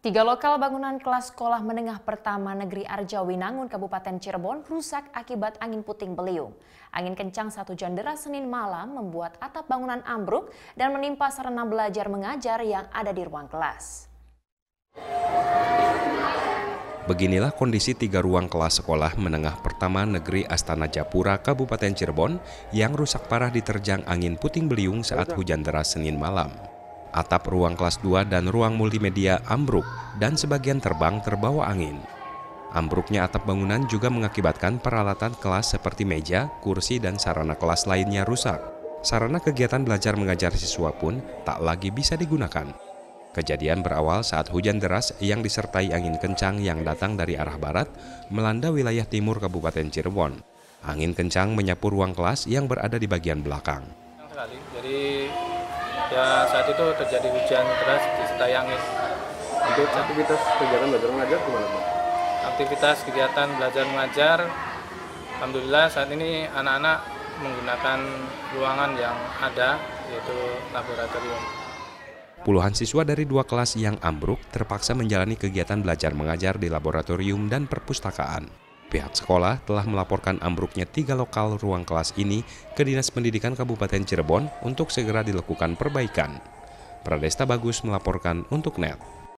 Tiga lokal bangunan kelas sekolah menengah pertama negeri Arjawinangun Kabupaten Cirebon rusak akibat angin puting beliung. Angin kencang satu jam deras Senin malam membuat atap bangunan ambruk dan menimpa sarana belajar mengajar yang ada di ruang kelas. Beginilah kondisi tiga ruang kelas sekolah menengah pertama negeri Astana Japura, Kabupaten Cirebon yang rusak parah diterjang angin puting beliung saat hujan deras Senin malam atap ruang kelas 2 dan ruang multimedia ambruk dan sebagian terbang terbawa angin. Ambruknya atap bangunan juga mengakibatkan peralatan kelas seperti meja, kursi, dan sarana kelas lainnya rusak. Sarana kegiatan belajar mengajar siswa pun tak lagi bisa digunakan. Kejadian berawal saat hujan deras yang disertai angin kencang yang datang dari arah barat melanda wilayah timur Kabupaten Cirebon. Angin kencang menyapu ruang kelas yang berada di bagian belakang. Jadi ya saat itu terjadi hujan keras disertai angin. Untuk aktivitas kegiatan belajar mengajar gimana Pak? Aktivitas kegiatan belajar mengajar, Alhamdulillah saat ini anak-anak menggunakan ruangan yang ada, yaitu laboratorium. Puluhan siswa dari dua kelas yang ambruk terpaksa menjalani kegiatan belajar mengajar di laboratorium dan perpustakaan. Pihak sekolah telah melaporkan ambruknya tiga lokal ruang kelas ini ke Dinas Pendidikan Kabupaten Cirebon untuk segera dilakukan perbaikan. Pradesta Bagus melaporkan untuk NET.